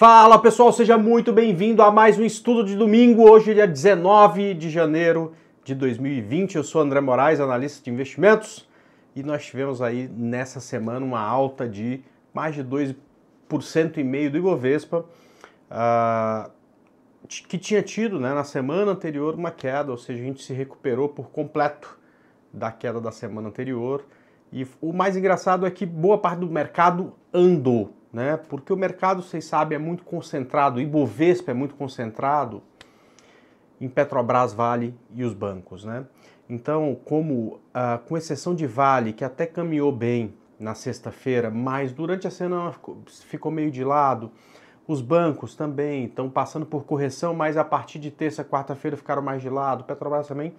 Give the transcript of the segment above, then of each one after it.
Fala pessoal, seja muito bem-vindo a mais um estudo de domingo. Hoje é dia 19 de janeiro de 2020. Eu sou André Moraes, analista de investimentos, e nós tivemos aí nessa semana uma alta de mais de 2,5% e meio do Ibovespa, uh, que tinha tido né, na semana anterior uma queda, ou seja, a gente se recuperou por completo da queda da semana anterior. E o mais engraçado é que boa parte do mercado andou né? Porque o mercado, vocês sabem, é muito concentrado, o Ibovespa é muito concentrado em Petrobras, Vale e os bancos, né? Então, como ah, com exceção de Vale, que até caminhou bem na sexta-feira, mas durante a semana ficou meio de lado, os bancos também estão passando por correção, mas a partir de terça, quarta-feira ficaram mais de lado, Petrobras também.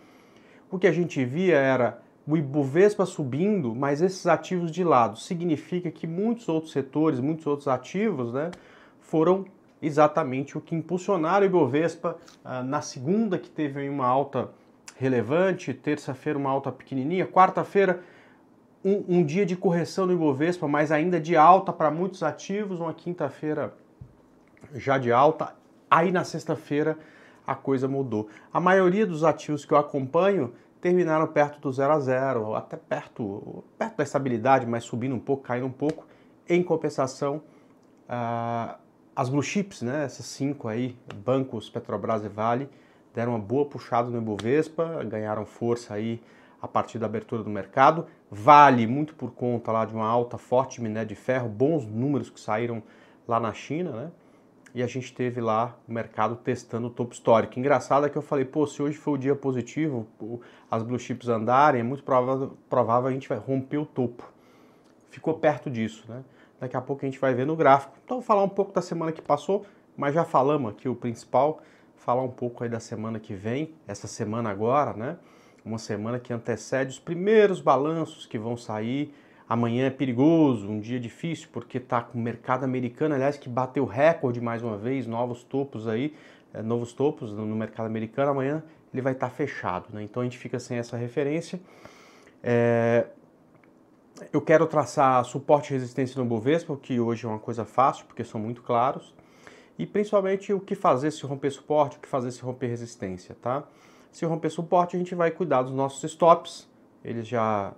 O que a gente via era o Ibovespa subindo, mas esses ativos de lado, significa que muitos outros setores, muitos outros ativos, né, foram exatamente o que impulsionaram o Ibovespa ah, na segunda, que teve uma alta relevante, terça-feira uma alta pequenininha, quarta-feira um, um, dia de correção no Ibovespa, mas ainda de alta para muitos ativos, uma quinta-feira já de alta, aí na sexta-feira a coisa mudou. A maioria dos ativos que eu acompanho terminaram perto do 0 a 0, até perto, perto da estabilidade, mas subindo um pouco, caindo um pouco. Em compensação, ah, as blue chips, né, essas cinco aí, bancos, Petrobras e Vale, deram uma boa puxada no Ibovespa, ganharam força aí a partir da abertura do mercado. Vale muito por conta lá de uma alta forte minério de ferro, bons números que saíram lá na China, né? e a gente teve lá o mercado testando o topo histórico. Engraçado é que eu falei, pô, se hoje foi o dia positivo, as blue chips andarem, é muito provável, provável a gente vai romper o topo. Ficou perto disso, né? Daqui a pouco a gente vai ver no gráfico. Então vou falar um pouco da semana que passou, mas já falamos aqui o principal, falar um pouco aí da semana que vem, essa semana agora, né? Uma semana que antecede os primeiros balanços que vão sair amanhã é perigoso, um dia difícil, porque está com o mercado americano, aliás, que bateu recorde mais uma vez, novos topos aí, é, novos topos no mercado americano, amanhã ele vai estar tá fechado, né? Então a gente fica sem essa referência. É... Eu quero traçar suporte e resistência no Bovespa, que hoje é uma coisa fácil, porque são muito claros. E principalmente o que fazer se romper suporte, o que fazer se romper resistência, tá? Se romper suporte, a gente vai cuidar dos nossos stops. Eles já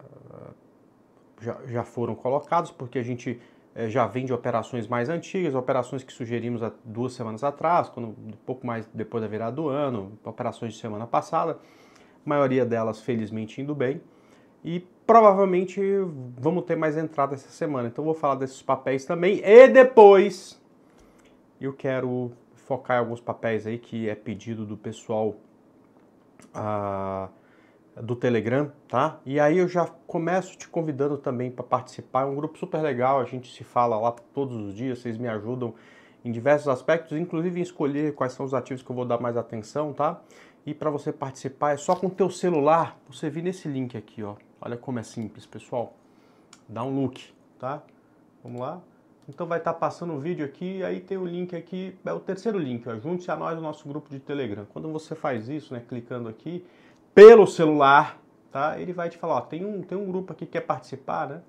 já, já foram colocados, porque a gente é, já vem de operações mais antigas, operações que sugerimos há duas semanas atrás, quando, pouco mais depois da virada do ano, operações de semana passada, a maioria delas felizmente indo bem. E provavelmente vamos ter mais entrada essa semana. Então vou falar desses papéis também. E depois eu quero focar em alguns papéis aí que é pedido do pessoal. Ah, do Telegram, tá? E aí eu já começo te convidando também para participar. É um grupo super legal, a gente se fala lá todos os dias, vocês me ajudam em diversos aspectos, inclusive em escolher quais são os ativos que eu vou dar mais atenção, tá? E para você participar é só com o teu celular, você vir nesse link aqui, ó. Olha como é simples, pessoal. Dá um look, tá? Vamos lá. Então vai estar tá passando o vídeo aqui, aí tem o link aqui, é o terceiro link, ó. Junte-se a nós no nosso grupo de Telegram. Quando você faz isso, né, clicando aqui, pelo celular, tá? Ele vai te falar, ó, tem um, tem um grupo aqui que quer participar, né?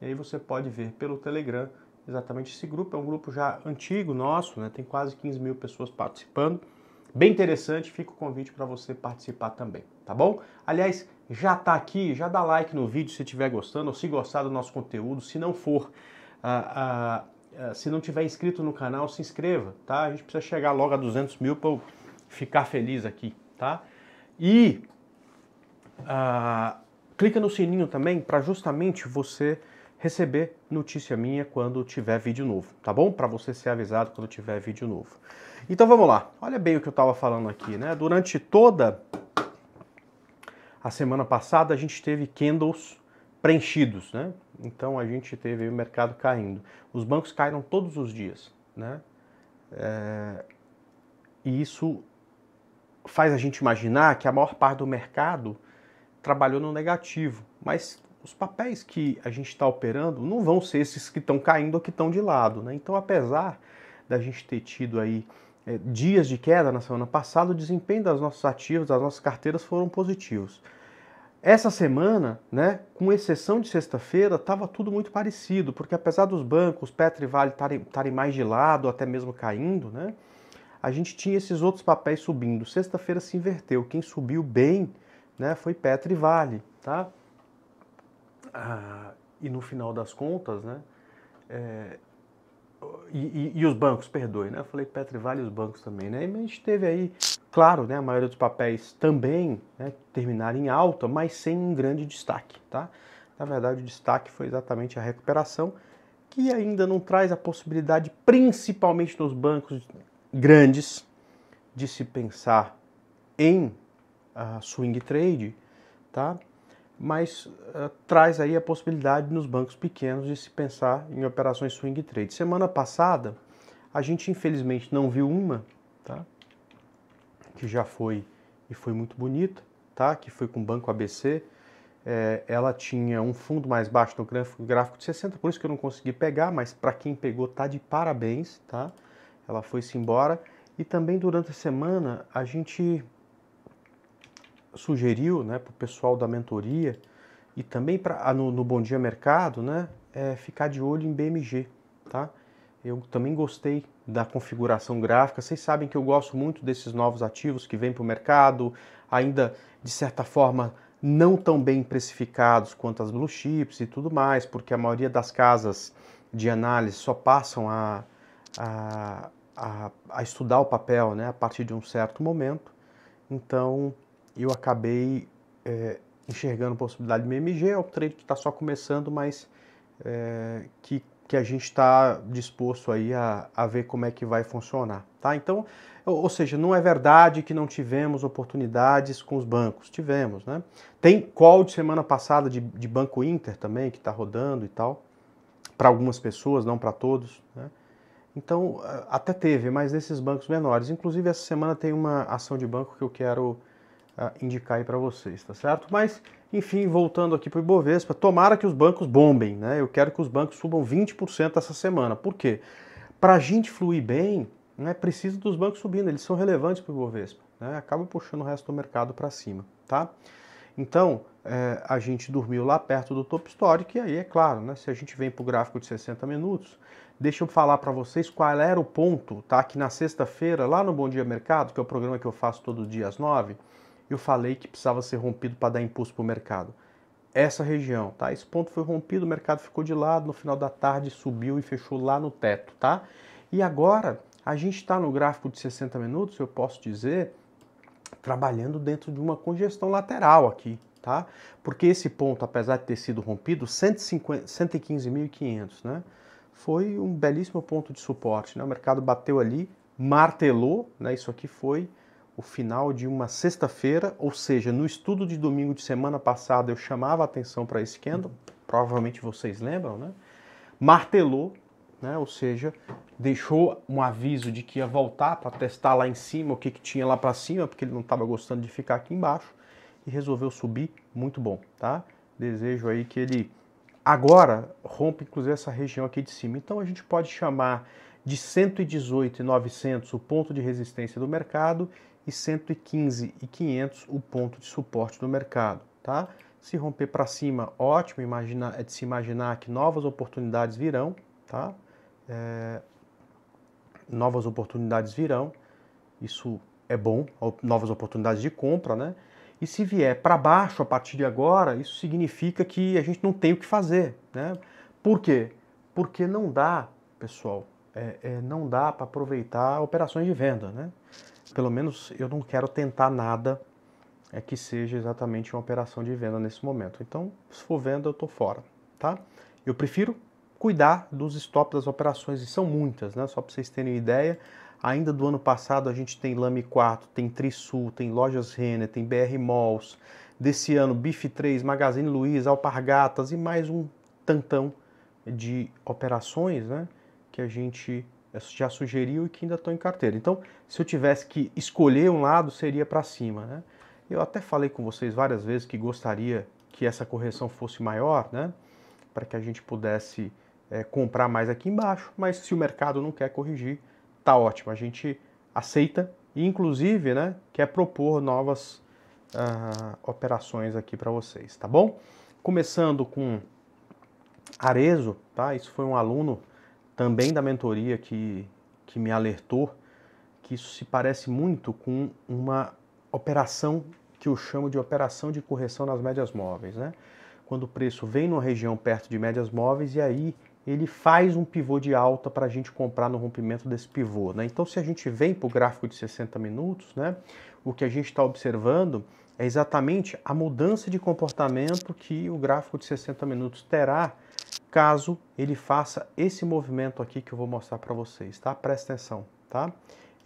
E aí você pode ver pelo Telegram exatamente esse grupo. É um grupo já antigo nosso, né? Tem quase 15 mil pessoas participando. Bem interessante, fica o convite para você participar também, tá bom? Aliás, já tá aqui, já dá like no vídeo se estiver gostando, ou se gostar do nosso conteúdo. Se não for, ah, ah, ah, se não tiver inscrito no canal, se inscreva, tá? A gente precisa chegar logo a 200 mil para eu ficar feliz aqui, tá? E ah, clica no sininho também para justamente você receber notícia minha quando tiver vídeo novo, tá bom? Para você ser avisado quando tiver vídeo novo. Então vamos lá. Olha bem o que eu estava falando aqui, né? Durante toda a semana passada a gente teve candles preenchidos, né? Então a gente teve o mercado caindo. Os bancos caíram todos os dias, né? É... E isso faz a gente imaginar que a maior parte do mercado trabalhou no negativo, mas os papéis que a gente está operando não vão ser esses que estão caindo ou que estão de lado. Né? Então, apesar da gente ter tido aí é, dias de queda na semana passada, o desempenho das nossas ativos, das nossas carteiras foram positivos. Essa semana, né, com exceção de sexta-feira, estava tudo muito parecido, porque apesar dos bancos, Petro e Vale estarem mais de lado, até mesmo caindo, né, a gente tinha esses outros papéis subindo. Sexta-feira se inverteu. Quem subiu bem né, foi Petro e Vale, tá? Ah, e no final das contas, né, é, e, e, e, os bancos, perdoe, né, eu falei Petro e Vale e os bancos também, né, e a gente teve aí, claro, né, a maioria dos papéis também né, terminaram em alta, mas sem um grande destaque, tá? Na verdade, o destaque foi exatamente a recuperação, que ainda não traz a possibilidade, principalmente nos bancos grandes, de se pensar em a swing trade, tá? mas uh, traz aí a possibilidade nos bancos pequenos de se pensar em operações swing trade. Semana passada, a gente infelizmente não viu uma, tá? que já foi e foi muito bonita, tá? que foi com o Banco ABC. É, eh, ela tinha um fundo mais baixo no gráfico, gráfico de 60, por isso que eu não consegui pegar, mas para quem pegou tá de parabéns, tá? Ela foi-se embora. E também durante a semana a gente sugeriu né, para o pessoal da mentoria e também pra, ah, no, no Bom Dia Mercado né, é ficar de olho em BMG. Tá? Eu também gostei da configuração gráfica. Vocês sabem que eu gosto muito desses novos ativos que vêm para o mercado, ainda de certa forma não tão bem precificados quanto as blue chips e tudo mais, porque a maioria das casas de análise só passam a, a, a, a estudar o papel né, a partir de um certo momento. Então, eu acabei é, enxergando a possibilidade de MMG, é um trade que está só começando, mas é, que, que a gente está disposto aí a, a ver como é que vai funcionar. Tá? Então, ou, ou seja, não é verdade que não tivemos oportunidades com os bancos, tivemos, né? Tem call de semana passada de, de Banco Inter também, que está rodando e tal, para algumas pessoas, não para todos, né? Então, até teve, mas nesses bancos menores. Inclusive, essa semana tem uma ação de banco que eu quero uh, indicar aí para vocês, tá certo? Mas, enfim, voltando aqui para o Ibovespa, tomara que os bancos bombem, né? Eu quero que os bancos subam 20% essa semana. Por quê? Para a gente fluir bem, né, precisa dos bancos subindo, eles são relevantes para o Ibovespa, né? Acaba puxando o resto do mercado para cima, tá? Então, é, a gente dormiu lá perto do top histórico, e aí é claro, né, se a gente vem para o gráfico de 60 minutos, deixa eu falar para vocês qual era o ponto, tá? Que na sexta-feira, lá no Bom Dia Mercado, que é o programa que eu faço todo dia às 9, eu falei que precisava ser rompido para dar impulso para o mercado. Essa região, tá? Esse ponto foi rompido, o mercado ficou de lado, no final da tarde subiu e fechou lá no teto, tá? E agora, a gente está no gráfico de 60 minutos, eu posso dizer, trabalhando dentro de uma congestão lateral aqui, tá? Porque esse ponto, apesar de ter sido rompido, 115.500, né? Foi um belíssimo ponto de suporte, né? O mercado bateu ali, martelou, né? Isso aqui foi o final de uma sexta-feira, ou seja, no estudo de domingo de semana passada eu chamava a atenção para esse candle, provavelmente vocês lembram, né? Martelou, né? ou seja, deixou um aviso de que ia voltar para testar lá em cima o que, que tinha lá para cima, porque ele não estava gostando de ficar aqui embaixo, e resolveu subir, muito bom, tá? Desejo aí que ele agora rompa inclusive essa região aqui de cima. Então a gente pode chamar de 118.900 o ponto de resistência do mercado e 115,500 o ponto de suporte do mercado, tá? Se romper para cima, ótimo, imagina, é de se imaginar que novas oportunidades virão, tá? É, novas oportunidades virão, isso é bom, novas oportunidades de compra, né? E se vier para baixo a partir de agora, isso significa que a gente não tem o que fazer, né? Por quê? Porque não dá, pessoal, é, é, não dá para aproveitar operações de venda, né? pelo menos eu não quero tentar nada é que seja exatamente uma operação de venda nesse momento. Então, se for venda, eu estou fora, tá? Eu prefiro cuidar dos stops das operações, e são muitas, né? Só para vocês terem ideia, ainda do ano passado a gente tem Lame 4, tem Trisul, tem Lojas Renner, tem BR Malls, desse ano Bif 3, Magazine Luiza, Alpargatas e mais um tantão de operações, né? Que a gente é, já sugeriu e que ainda estão em carteira. Então, se eu tivesse que escolher um lado, seria para cima, né? Eu até falei com vocês várias vezes que gostaria que essa correção fosse maior, né? Para que a gente pudesse é, comprar mais aqui embaixo, mas se o mercado não quer corrigir, tá ótimo, a gente aceita e inclusive, né, quer propor novas uh, operações aqui para vocês, tá bom? Começando com Arezo, tá? Isso foi um aluno também da mentoria que, que me alertou que isso se parece muito com uma operação que eu chamo de operação de correção nas médias móveis, né? Quando o preço vem numa região perto de médias móveis e aí ele faz um pivô de alta para a gente comprar no rompimento desse pivô, né? Então, se a gente vem para o gráfico de 60 minutos, né? O que a gente está observando é exatamente a mudança de comportamento que o gráfico de 60 minutos terá caso ele faça esse movimento aqui que eu vou mostrar para vocês, tá? Presta atenção, tá?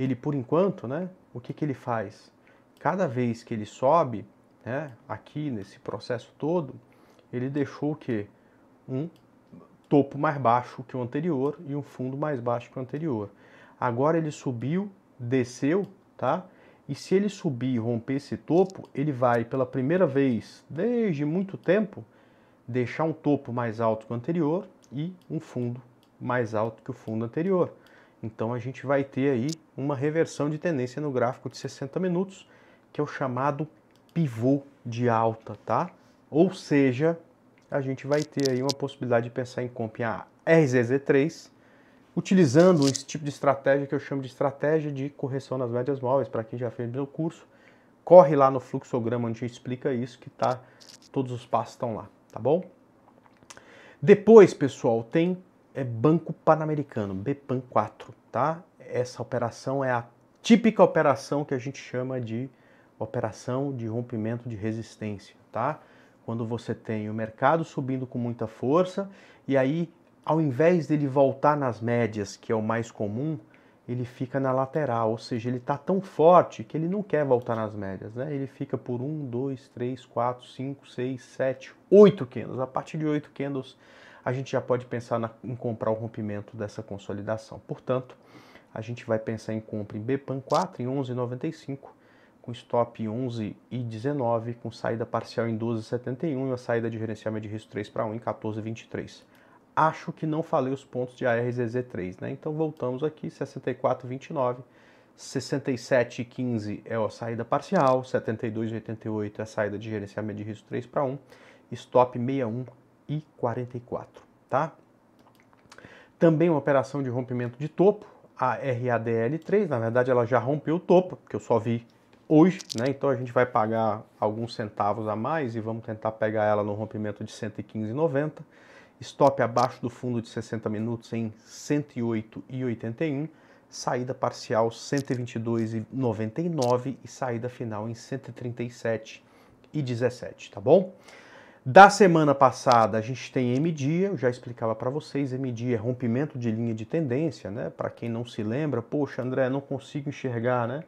Ele, por enquanto, né, o que, que ele faz? Cada vez que ele sobe, né, aqui nesse processo todo, ele deixou o quê? Um topo mais baixo que o anterior e um fundo mais baixo que o anterior. Agora ele subiu, desceu, tá? E se ele subir e romper esse topo, ele vai pela primeira vez desde muito tempo deixar um topo mais alto que o anterior e um fundo mais alto que o fundo anterior. Então a gente vai ter aí uma reversão de tendência no gráfico de 60 minutos, que é o chamado pivô de alta, tá? Ou seja, a gente vai ter aí uma possibilidade de pensar em compra RZZ3, utilizando esse tipo de estratégia que eu chamo de estratégia de correção nas médias móveis, para quem já fez meu curso, corre lá no fluxograma onde a gente explica isso, que tá todos os passos estão lá tá bom? Depois, pessoal, tem é, Banco Pan-Americano, BPAN 4, tá? Essa operação é a típica operação que a gente chama de operação de rompimento de resistência, tá? Quando você tem o mercado subindo com muita força e aí, ao invés dele voltar nas médias, que é o mais comum, ele fica na lateral, ou seja, ele está tão forte que ele não quer voltar nas médias, né? Ele fica por 1, 2, 3, 4, 5, 6, 7, 8 candles. A partir de 8 candles, a gente já pode pensar na, em comprar o rompimento dessa consolidação. Portanto, a gente vai pensar em compra em BPAN 4 em 11,95, com stop 11,19, com saída parcial em 12,71 e a saída de gerenciamento de risco 3 para 1 em 14,23 acho que não falei os pontos de ARZZ3, né? Então voltamos aqui, 64,29, 67,15 é a saída parcial, 72,88 é a saída de gerenciamento de risco 3 para 1, stop 61 e 44, tá? Também uma operação de rompimento de topo, a RADL3, na verdade ela já rompeu o topo, porque eu só vi hoje, né? Então a gente vai pagar alguns centavos a mais e vamos tentar pegar ela no rompimento de 115,90 stop abaixo do fundo de 60 minutos em 108,81, saída parcial 122,99 e saída final em 137,17, tá bom? Da semana passada a gente tem MD, eu já explicava para vocês, MD é rompimento de linha de tendência, né? Para quem não se lembra, poxa, André, não consigo enxergar, né?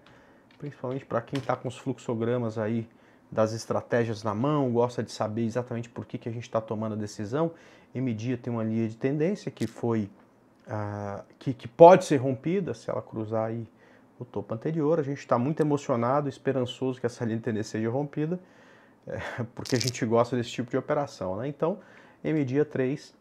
Principalmente para quem está com os fluxogramas aí das estratégias na mão, gosta de saber exatamente por que, que a gente está tomando a decisão. M. Dia tem uma linha de tendência que foi ah, que, que pode ser rompida se ela cruzar aí o topo anterior. A gente está muito emocionado, esperançoso que essa linha de tendência seja rompida, é, porque a gente gosta desse tipo de operação. Né? Então, M dia 3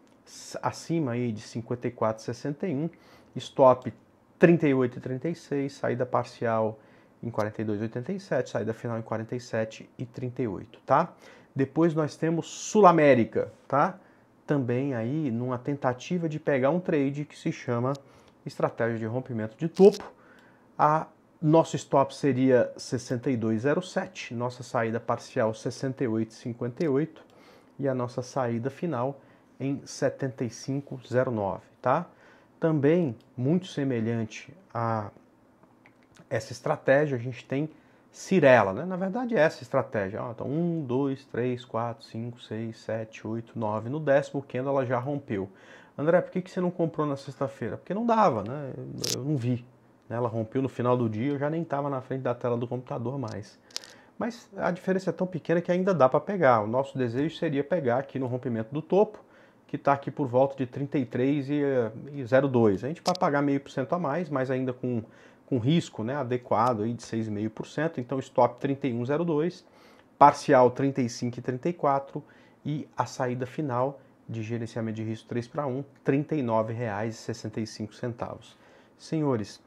acima aí de 54,61, stop 38,36, saída parcial em 42,87, saída final em 47,38, tá? Depois nós temos Sul América, tá? Também aí numa tentativa de pegar um trade que se chama estratégia de rompimento de topo. A nosso stop seria 62,07, nossa saída parcial 68,58 e a nossa saída final em 75,09, tá? Também muito semelhante a essa estratégia, a gente tem Cirela, né? Na verdade, é essa estratégia. Ah, então, 1, 2, 3, 4, 5, 6, 7, 8, 9. No décimo candle ela já rompeu. André, por que, que você não comprou na sexta-feira? Porque não dava, né? Eu não vi. Né? Ela rompeu no final do dia, eu já nem estava na frente da tela do computador mais. Mas a diferença é tão pequena que ainda dá para pegar. O nosso desejo seria pegar aqui no rompimento do topo, que está aqui por volta de 33,02. Eh, a gente vai pagar meio por cento a mais, mas ainda com com risco né, adequado aí de 6,5%, então stop 31,02, parcial 35,34 e a saída final de gerenciamento de risco 3 para 1, R$ 39,65. Senhores,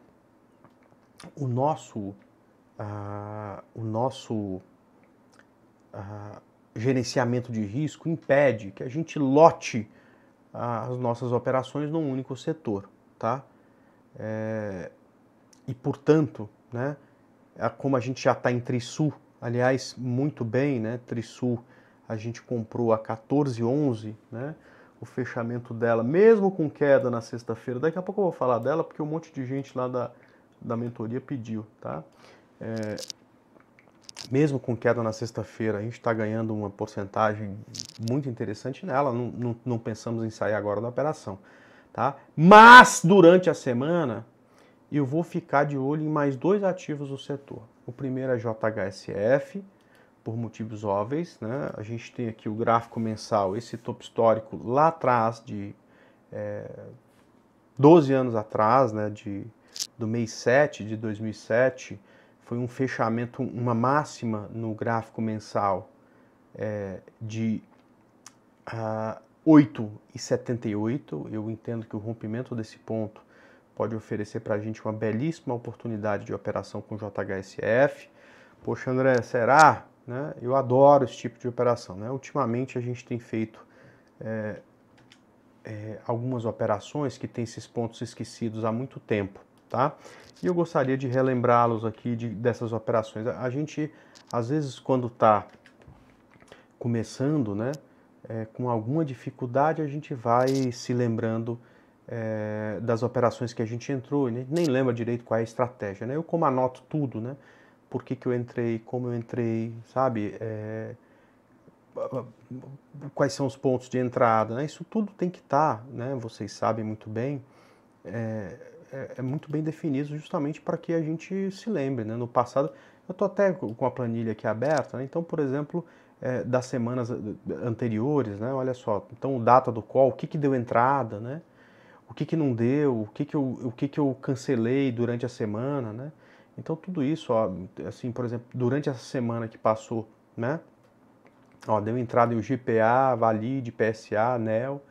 o nosso, uh, o nosso uh, gerenciamento de risco impede que a gente lote uh, as nossas operações num único setor, tá? É, e, portanto, né, é como a gente já está em Trisul, aliás, muito bem, né, Trisul a gente comprou a 14,11, né, o fechamento dela, mesmo com queda na sexta-feira, daqui a pouco eu vou falar dela, porque um monte de gente lá da, da mentoria pediu, tá? É, mesmo com queda na sexta-feira, a gente está ganhando uma porcentagem muito interessante nela, não, não, não pensamos em sair agora da operação, tá? Mas, durante a semana, e eu vou ficar de olho em mais dois ativos do setor. O primeiro é JHSF, por motivos óbvios. Né? A gente tem aqui o gráfico mensal, esse topo histórico lá atrás, de é, eh, 12 anos atrás, né? de, do mês 7 de 2007, foi um fechamento, uma máxima no gráfico mensal é, de uh, ah, 8,78. Eu entendo que o rompimento desse ponto pode oferecer para a gente uma belíssima oportunidade de operação com JHSF. Poxa, André, será? Né? Eu adoro esse tipo de operação. Né? Ultimamente a gente tem feito é, é, algumas operações que têm esses pontos esquecidos há muito tempo. Tá? E eu gostaria de relembrá-los aqui de, dessas operações. A, gente, às vezes, quando está começando, né, é, com alguma dificuldade, a gente vai se lembrando é, das operações que a gente entrou, a gente nem lembra direito qual é a estratégia, né? Eu como anoto tudo, né? Por que, que eu entrei, como eu entrei, sabe? É, quais são os pontos de entrada, né? Isso tudo tem que estar, tá, né? Vocês sabem muito bem, é, é, é muito bem definido justamente para que a gente se lembre, né? No passado, eu estou até com a planilha aqui aberta, né? então, por exemplo, é, das semanas anteriores, né? Olha só, então data do qual, o que que deu entrada, né? o que, que não deu, o que, que, eu, o que, que eu cancelei durante a semana, né? Então tudo isso, ó, assim, por exemplo, durante essa semana que passou, né? Ó, deu entrada em GPA, Valide, PSA, NEL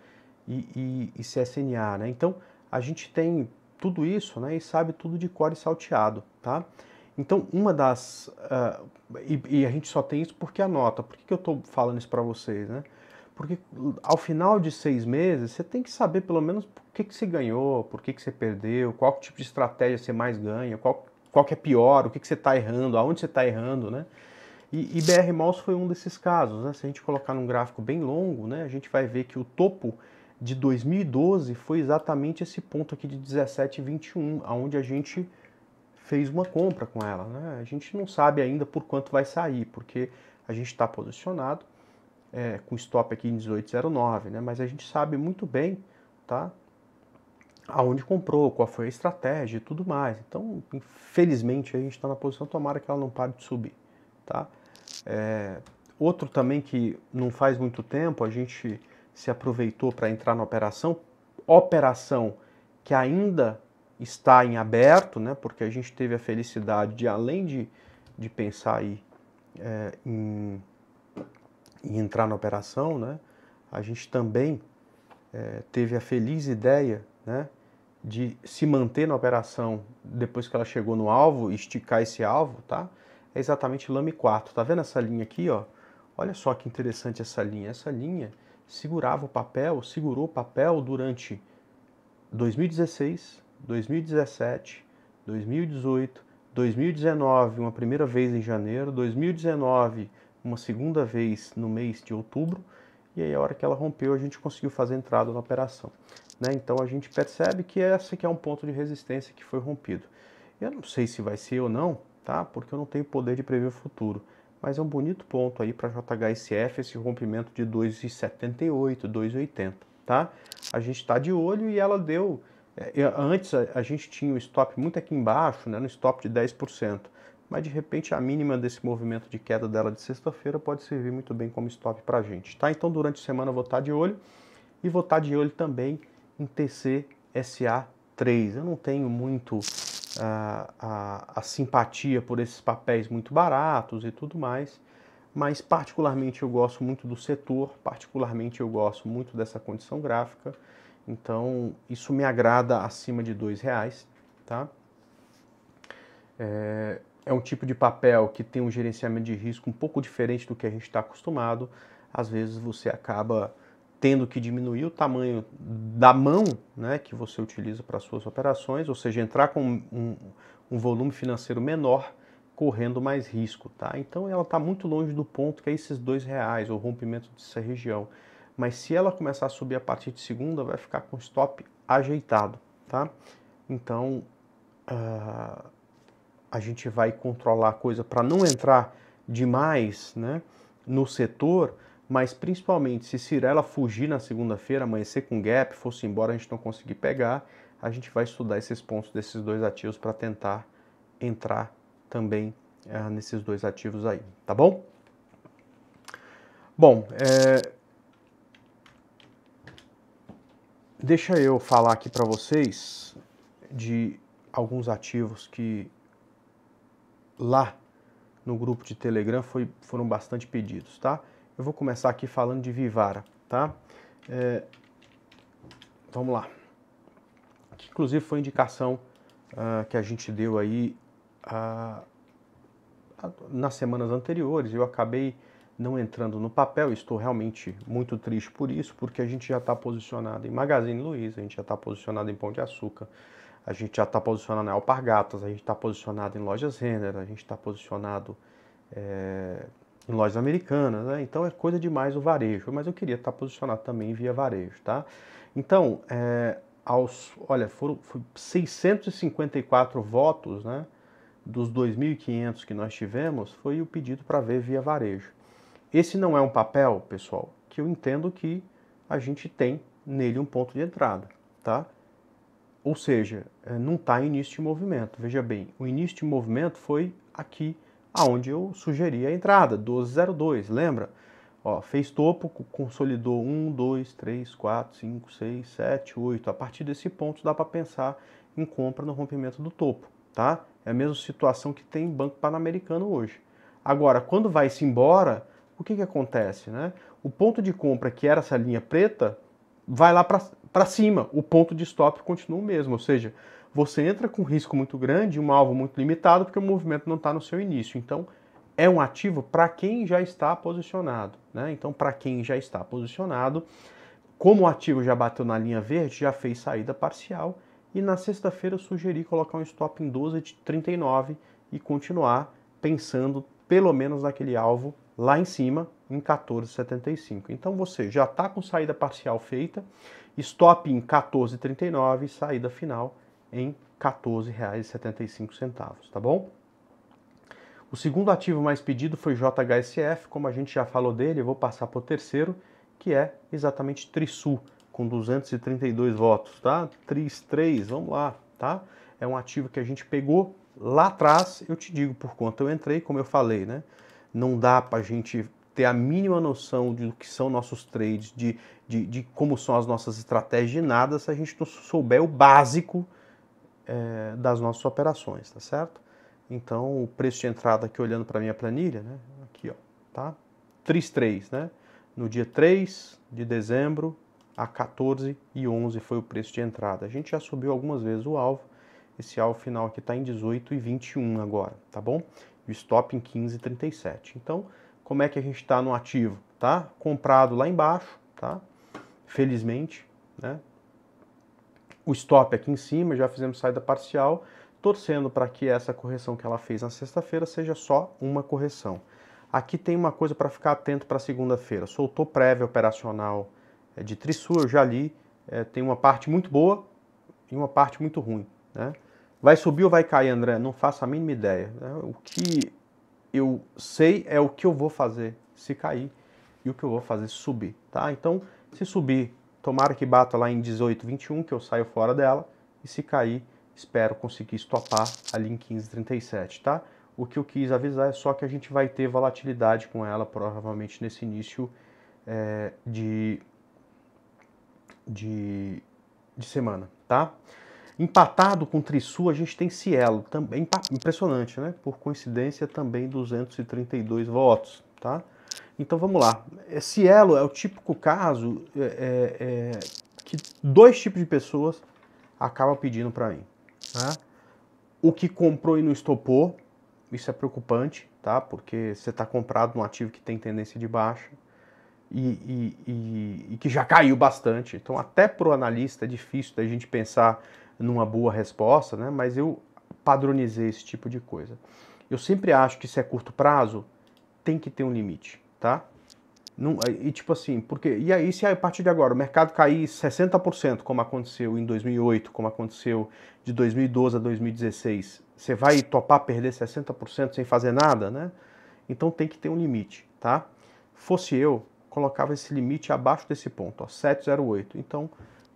e, e, e CSNA, né? Então a gente tem tudo isso, né? E sabe tudo de core salteado, tá? Então, uma das. Uh, e, e, a gente só tem isso porque anota. Por que, que eu estou falando isso para vocês, né? Porque ao final de seis meses, você tem que saber pelo menos por que, que você ganhou, por que, que você perdeu, qual tipo de estratégia você mais ganha, qual, qual que é pior, o que, que você está errando, aonde você está errando, né? E, e BR Malls foi um desses casos, né? Se a gente colocar num gráfico bem longo, né? A gente vai ver que o topo de 2012 foi exatamente esse ponto aqui de 17,21, aonde a gente fez uma compra com ela, né? A gente não sabe ainda por quanto vai sair, porque a gente está posicionado, é, com stop aqui em 18,09, né? Mas a gente sabe muito bem, tá? Aonde comprou, qual foi a estratégia e tudo mais. Então, infelizmente, a gente está na posição, tomara que ela não pare de subir, tá? É, outro também que não faz muito tempo a gente se aproveitou para entrar na operação, operação que ainda está em aberto, né? Porque a gente teve a felicidade de, além de, de pensar aí é, em e entrar na operação, né, a gente também é, teve a feliz ideia né, de se manter na operação depois que ela chegou no alvo, esticar esse alvo, tá? É exatamente lame 4. Tá vendo essa linha aqui, ó? Olha só que interessante essa linha. Essa linha segurava o papel, segurou o papel durante 2016, 2017, 2018, 2019, uma primeira vez em janeiro, 2019 uma segunda vez no mês de outubro, e aí a hora que ela rompeu a gente conseguiu fazer a entrada na operação. Né? Então a gente percebe que esse aqui é um ponto de resistência que foi rompido. Eu não sei se vai ser ou não, tá? porque eu não tenho poder de prever o futuro, mas é um bonito ponto aí para JHSF esse rompimento de 2,78, 2,80. Tá? A gente está de olho e ela deu... É, antes a gente tinha um stop muito aqui embaixo, né, no stop de 10% mas de repente a mínima desse movimento de queda dela de sexta-feira pode servir muito bem como stop para a gente, tá? Então durante a semana eu vou estar tá de olho e vou estar tá de olho também em TCSA3. Eu não tenho muito uh, a, a simpatia por esses papéis muito baratos e tudo mais, mas particularmente eu gosto muito do setor, particularmente eu gosto muito dessa condição gráfica, então isso me agrada acima de R$ reais, tá? É, é um tipo de papel que tem um gerenciamento de risco um pouco diferente do que a gente está acostumado. Às vezes você acaba tendo que diminuir o tamanho da mão né, que você utiliza para suas operações, ou seja, entrar com um, um volume financeiro menor, correndo mais risco. Tá? Então ela está muito longe do ponto que é esses dois reais, o rompimento dessa região. Mas se ela começar a subir a partir de segunda, vai ficar com stop ajeitado. Tá? Então. Uh a gente vai controlar a coisa para não entrar demais né, no setor, mas principalmente se Cirela fugir na segunda-feira, amanhecer com gap, fosse embora, a gente não conseguir pegar, a gente vai estudar esses pontos desses dois ativos para tentar entrar também é, nesses dois ativos aí, tá bom? Bom, é... deixa eu falar aqui para vocês de alguns ativos que lá no grupo de Telegram foi, foram bastante pedidos, tá? Eu vou começar aqui falando de Vivara, tá? É, vamos lá. Que inclusive foi indicação uh, que a gente deu aí uh, nas semanas anteriores. Eu acabei não entrando no papel, estou realmente muito triste por isso, porque a gente já está posicionado em Magazine Luiza, a gente já está posicionado em Pão de Açúcar, a gente já está posicionado em Alpargatas, a gente está posicionado em lojas Renner, a gente está posicionado é, em lojas americanas, né? então é coisa demais o varejo, mas eu queria estar tá posicionado também via varejo, tá? Então, é, aos, olha, foram, foram 654 votos, né? Dos 2.500 que nós tivemos, foi o pedido para ver via varejo. Esse não é um papel, pessoal, que eu entendo que a gente tem nele um ponto de entrada, tá? Ou seja, eh, não está em início de movimento. Veja bem, o início de movimento foi aqui aonde eu sugeri a entrada, 1202, lembra? Ó, fez topo, consolidou 1, 2, 3, 4, 5, 6, 7, 8. A partir desse ponto dá para pensar em compra no rompimento do topo, tá? É a mesma situação que tem Banco Pan-Americano hoje. Agora, quando vai-se embora, o que, que acontece, né? O ponto de compra, que era essa linha preta, vai lá para para cima, o ponto de stop continua o mesmo, ou seja, você entra com um risco muito grande, um alvo muito limitado, porque o movimento não está no seu início. Então, é um ativo para quem já está posicionado. Né? Então, para quem já está posicionado, como o ativo já bateu na linha verde, já fez saída parcial, e na sexta-feira eu sugeri colocar um stop em 12 de 39 e continuar pensando pelo menos naquele alvo lá em cima, em 14,75. Então, você já está com saída parcial feita, Stop em 14,39 e saída final em R$ 14,75, tá bom? O segundo ativo mais pedido foi JHSF, como a gente já falou dele, eu vou passar para o terceiro, que é exatamente Trisul, com 232 votos, tá? Tris 3, vamos lá, tá? É um ativo que a gente pegou lá atrás, eu te digo por quanto eu entrei, como eu falei, né? Não dá para a gente ter a mínima noção de do que são nossos trades, de, de, de, como são as nossas estratégias de nada, se a gente não souber o básico é, das nossas operações, tá certo? Então, o preço de entrada aqui olhando para minha planilha, né? Aqui, ó, tá? 3,3, né? No dia 3 de dezembro a 14 e 11 foi o preço de entrada. A gente já subiu algumas vezes o alvo. Esse alvo final aqui está em 18 e 21 agora, tá bom? E o stop em 15 e 37. Então, como é que a gente está no ativo, tá? Comprado lá embaixo, tá? Felizmente, né? O stop aqui em cima, já fizemos saída parcial, torcendo para que essa correção que ela fez na sexta-feira seja só uma correção. Aqui tem uma coisa para ficar atento para segunda-feira. Soltou prévia operacional é, de Trisul, eu já li, é, tem uma parte muito boa e uma parte muito ruim, né? Vai subir ou vai cair, André? Não faço a mínima ideia. Né? O que eu sei é o que eu vou fazer se cair e o que eu vou fazer subir, tá? Então, se subir, tomara que bata lá em 18, 21, que eu saio fora dela, e se cair, espero conseguir estopar ali em 15, 37, tá? O que eu quis avisar é só que a gente vai ter volatilidade com ela, provavelmente nesse início é, de, de, de semana, tá? Empatado com Trisul, a gente tem Cielo, também impressionante, né? Por coincidência, também 232 votos, tá? Então vamos lá. É, Cielo é o típico caso é, é, é, que dois tipos de pessoas acabam pedindo para mim. Né? O que comprou e não estopou, isso é preocupante, tá? Porque você está comprado num ativo que tem tendência de baixa e, e, e, e que já caiu bastante. Então até para o analista é difícil da gente pensar numa boa resposta, né? mas eu padronizei esse tipo de coisa. Eu sempre acho que se é curto prazo, tem que ter um limite, tá? Não, e tipo assim, porque e aí se a partir de agora o mercado cair 60%, como aconteceu em 2008, como aconteceu de 2012 a 2016, você vai topar perder 60% sem fazer nada, né? Então tem que ter um limite, tá? Fosse eu, colocava esse limite abaixo desse ponto, ó, 708. Então,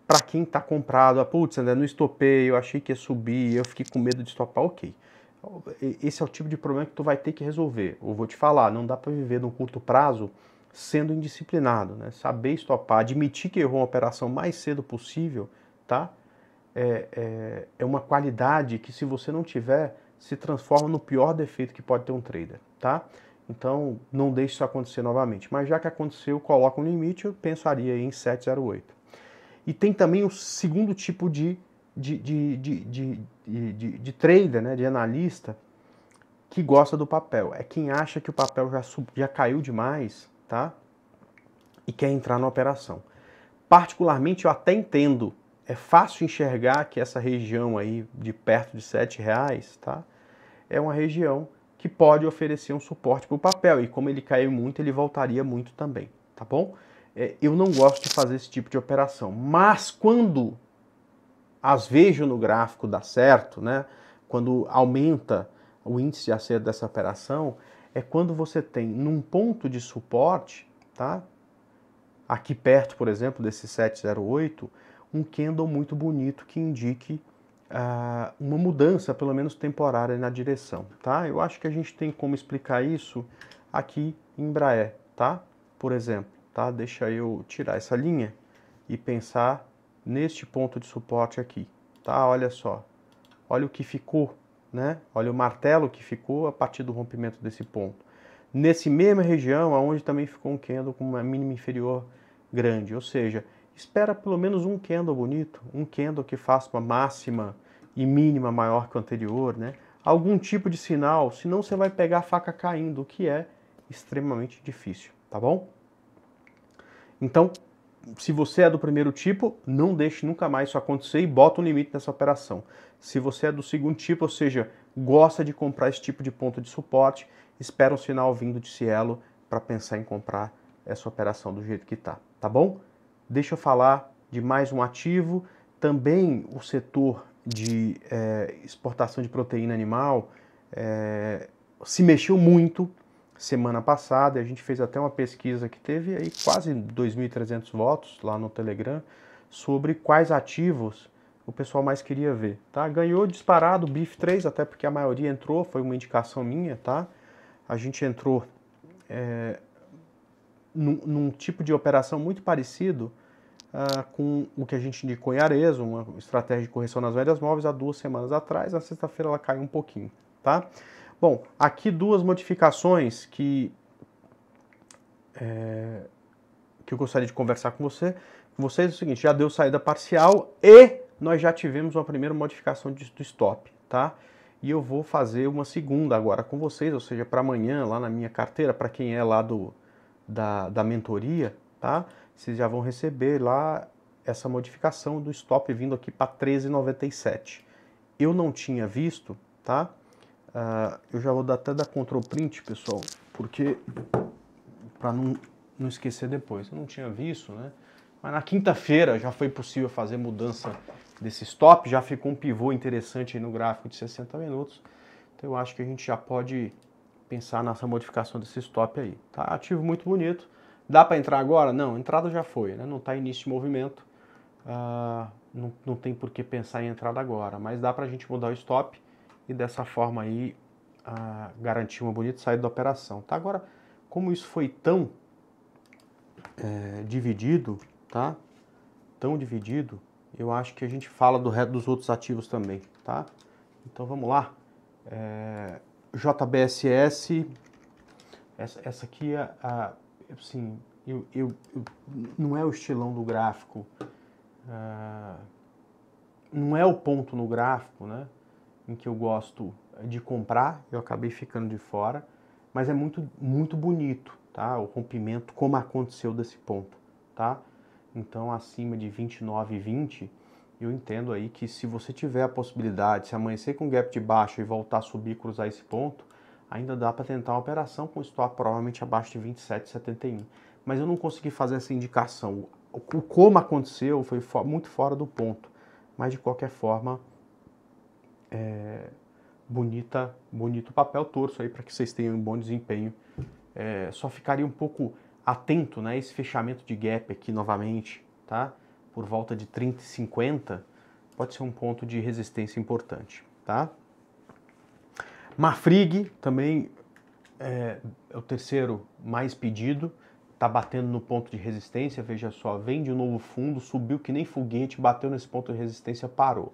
para quem está comprado, ah, putz, André, não estopei, eu achei que ia subir, eu fiquei com medo de estopar, ok. Esse é o tipo de problema que tu vai ter que resolver. Eu vou te falar, não dá para viver num curto prazo sendo indisciplinado, né? Saber estopar, admitir que errou uma operação mais cedo possível, tá? É, é, é uma qualidade que se você não tiver, se transforma no pior defeito que pode ter um trader, tá? Então, não deixe isso acontecer novamente. Mas já que aconteceu, coloca um limite, eu pensaria em 708. E tem também o segundo tipo de, de, de, de, de, de trader, né, de analista, que gosta do papel. É quem acha que o papel já, sub, já caiu demais, tá? E quer entrar na operação. Particularmente, eu até entendo. É fácil enxergar que essa região aí de perto de sete reais, tá? É uma região que pode oferecer um suporte para o papel e como ele caiu muito, ele voltaria muito também, tá bom? é, eu não gosto de fazer esse tipo de operação. Mas quando as vejo no gráfico dá certo, né? quando aumenta o índice de acerto dessa operação, é quando você tem num ponto de suporte, tá? aqui perto, por exemplo, desse 708, um candle muito bonito que indique uh, uma mudança, pelo menos temporária, na direção. Tá? Eu acho que a gente tem como explicar isso aqui em Braé, tá? por exemplo tá? Deixa eu tirar essa linha e pensar neste ponto de suporte aqui, tá? Olha só, olha o que ficou, né? Olha o martelo que ficou a partir do rompimento desse ponto. Nesse mesma região, aonde também ficou um candle com uma mínima inferior grande, ou seja, espera pelo menos um candle bonito, um candle que faça uma máxima e mínima maior que o anterior, né? Algum tipo de sinal, senão você vai pegar a faca caindo, o que é extremamente difícil, tá bom? Então, se você é do primeiro tipo, não deixe nunca mais isso acontecer e bota um limite nessa operação. Se você é do segundo tipo, ou seja, gosta de comprar esse tipo de ponto de suporte, espera um sinal vindo de Cielo para pensar em comprar essa operação do jeito que está, tá bom? Deixa eu falar de mais um ativo, também o setor de é, exportação de proteína animal é, se mexeu muito semana passada, a gente fez até uma pesquisa que teve aí quase 2.300 votos lá no Telegram sobre quais ativos o pessoal mais queria ver, tá? Ganhou disparado o BIF 3, até porque a maioria entrou, foi uma indicação minha, tá? A gente entrou é, num, num, tipo de operação muito parecido uh, com o que a gente indicou em Arezzo uma estratégia de correção nas velhas móveis há duas semanas atrás, na sexta-feira ela caiu um pouquinho, tá? Bom, aqui duas modificações que, é, que eu gostaria de conversar com você. Com vocês é o seguinte, já deu saída parcial e nós já tivemos uma primeira modificação do stop, tá? E eu vou fazer uma segunda agora com vocês, ou seja, para amanhã lá na minha carteira, para quem é lá do, da, da mentoria, tá? Vocês já vão receber lá essa modificação do stop vindo aqui para 13,97. Eu não tinha visto, tá? Uh, eu já vou dar até dar control Print, pessoal, porque para não, não esquecer depois. Eu não tinha visto, né? Mas na quinta-feira já foi possível fazer mudança desse stop, já ficou um pivô interessante no gráfico de 60 minutos. Então eu acho que a gente já pode pensar nessa modificação desse stop aí. Tá ativo muito bonito. Dá para entrar agora? Não, entrada já foi, né? Não está início de movimento. Uh, não, não tem por que pensar em entrada agora, mas dá para a gente mudar o stop e dessa forma aí ah, garantir uma bonita saída da operação. Tá? Agora, como isso foi tão é, dividido, tá? Tão dividido, eu acho que a gente fala do resto dos outros ativos também, tá? Então vamos lá. É, JBSS, essa, essa aqui, a, é a, assim, eu, eu, eu, não é o estilão do gráfico, é, não é o ponto no gráfico, né? em que eu gosto de comprar, eu acabei ficando de fora, mas é muito, muito bonito, tá? O rompimento, como aconteceu desse ponto, tá? Então, acima de 29,20, eu entendo aí que se você tiver a possibilidade, se amanhecer com gap de baixo e voltar a subir, cruzar esse ponto, ainda dá para tentar uma operação com stop provavelmente abaixo de 27,71. Mas eu não consegui fazer essa indicação. O como aconteceu foi muito fora do ponto, mas de qualquer forma é, bonita, bonito papel. torso aí para que vocês tenham um bom desempenho. É, só ficaria um pouco atento né, esse fechamento de gap aqui novamente, tá? Por volta de 30 e 50, pode ser um ponto de resistência importante, tá? Mafrig também é, é o terceiro mais pedido, tá batendo no ponto de resistência, veja só, vem de novo fundo, subiu que nem foguete, bateu nesse ponto de resistência, parou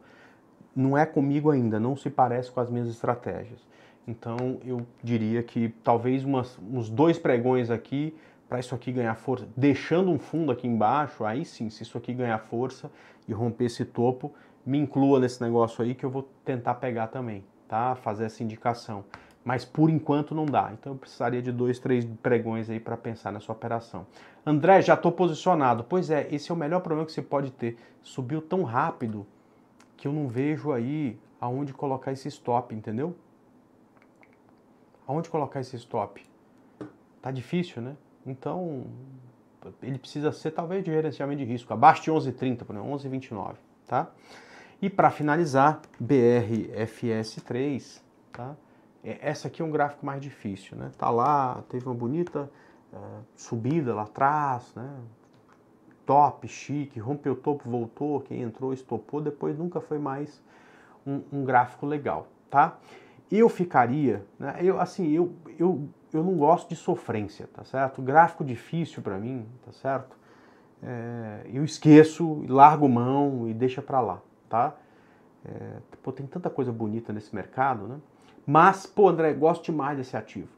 não é comigo ainda, não se parece com as minhas estratégias. Então eu diria que talvez umas, uns dois pregões aqui para isso aqui ganhar força, deixando um fundo aqui embaixo, aí sim, se isso aqui ganhar força e romper esse topo, me inclua nesse negócio aí que eu vou tentar pegar também, tá? Fazer essa indicação. Mas por enquanto não dá. Então eu precisaria de dois, três pregões aí para pensar nessa operação. André, já estou posicionado. Pois é, esse é o melhor problema que você pode ter. Subiu tão rápido que eu não vejo aí aonde colocar esse stop, entendeu? Aonde colocar esse stop? Tá difícil, né? Então, ele precisa ser talvez de gerenciamento de risco, abaixo de 11,30, por exemplo, 11,29, tá? E para finalizar, BRFS3, tá? É, essa aqui é um gráfico mais difícil, né? Tá lá, teve uma bonita uh, subida lá atrás, né? top, chique, rompeu o topo, voltou, quem entrou, estopou, depois nunca foi mais um, um gráfico legal, tá? Eu ficaria, né, eu, assim, eu, eu, eu não gosto de sofrência, tá certo? Gráfico difícil para mim, tá certo? É, eu esqueço, largo mão e deixa para lá, tá? É, pô, tem tanta coisa bonita nesse mercado, né? Mas, pô, André, gosto demais desse ativo.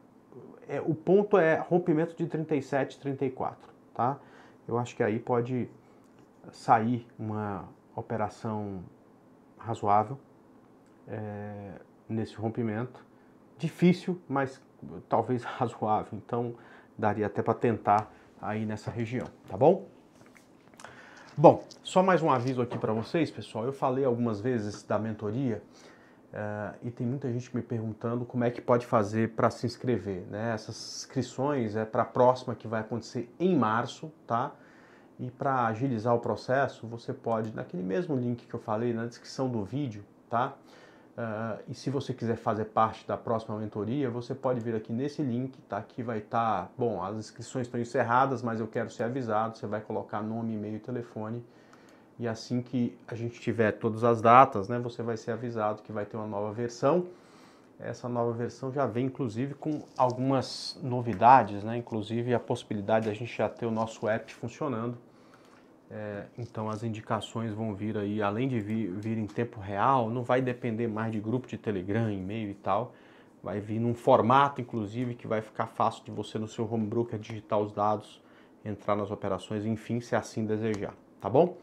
É, o ponto é rompimento de 37, 34, tá? eu acho que aí pode sair uma operação razoável é, nesse rompimento. Difícil, mas talvez razoável. Então, daria até para tentar aí nessa região, tá bom? Bom, só mais um aviso aqui para vocês, pessoal. Eu falei algumas vezes da mentoria Uh, e tem muita gente me perguntando como é que pode fazer para se inscrever. Né? Essas inscrições é para a próxima que vai acontecer em março, tá? E para agilizar o processo, você pode, naquele mesmo link que eu falei na descrição do vídeo, tá? Uh, e se você quiser fazer parte da próxima mentoria, você pode vir aqui nesse link, tá? Que vai estar, tá, bom, as inscrições estão encerradas, mas eu quero ser avisado. Você vai colocar nome, e-mail, telefone e assim que a gente tiver todas as datas, né, você vai ser avisado que vai ter uma nova versão. Essa nova versão já vem inclusive com algumas novidades, né, inclusive a possibilidade da gente já ter o nosso app funcionando. É, então as indicações vão vir aí, além de vir, vir em tempo real, não vai depender mais de grupo de Telegram, e-mail e tal. Vai vir num formato, inclusive, que vai ficar fácil de você no seu home broker digitar os dados, entrar nas operações, enfim, se assim desejar, tá bom?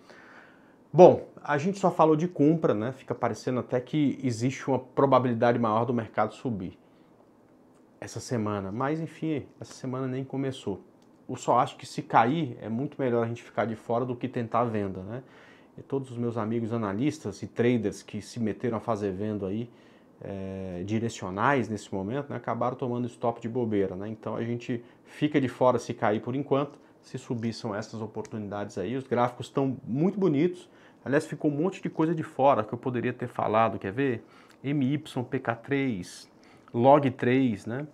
Bom, a gente só falou de compra, né? Fica parecendo até que existe uma probabilidade maior do mercado subir essa semana. Mas enfim, essa semana nem começou. Eu só acho que se cair é muito melhor a gente ficar de fora do que tentar venda, né? E todos os meus amigos analistas e traders que se meteram a fazer venda aí é, direcionais nesse momento, né, acabaram tomando stop de bobeira, né? Então a gente fica de fora se cair por enquanto se subir são essas oportunidades aí. Os gráficos estão muito bonitos. Aliás, ficou um monte de coisa de fora que eu poderia ter falado, quer ver? MYPK3, LOG3, né?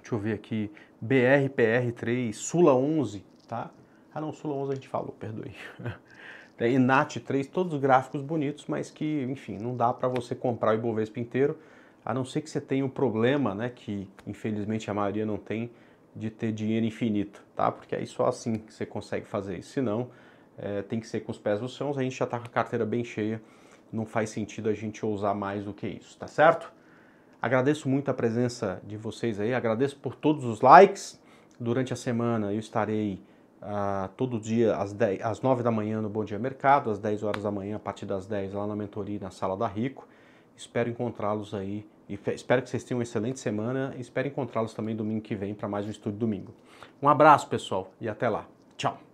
Deixa eu ver aqui, BRPR3, SULA11, tá? Ah não, SULA11 a gente falou, perdoe. ENAT3, é, todos os gráficos bonitos, mas que, enfim, não dá para você comprar o Ibovespa inteiro, a não ser que você tenha um problema, né, que infelizmente a maioria não tem, de ter dinheiro infinito, tá? Porque aí só assim que você consegue fazer isso. não, é, tem que ser com os pés no chão. A gente já está com a carteira bem cheia, não faz sentido a gente ousar mais do que isso, tá certo? Agradeço muito a presença de vocês aí, agradeço por todos os likes. Durante a semana eu estarei ah, todo dia às, 10, às 9 da manhã no Bom Dia Mercado, às 10 horas da manhã, a partir das 10 lá na mentoria na Sala da Rico. Espero encontrá-los aí e espero que vocês tenham uma excelente semana e espero encontrá-los também domingo que vem para mais um Estúdio Domingo. Um abraço, pessoal, e até lá. Tchau!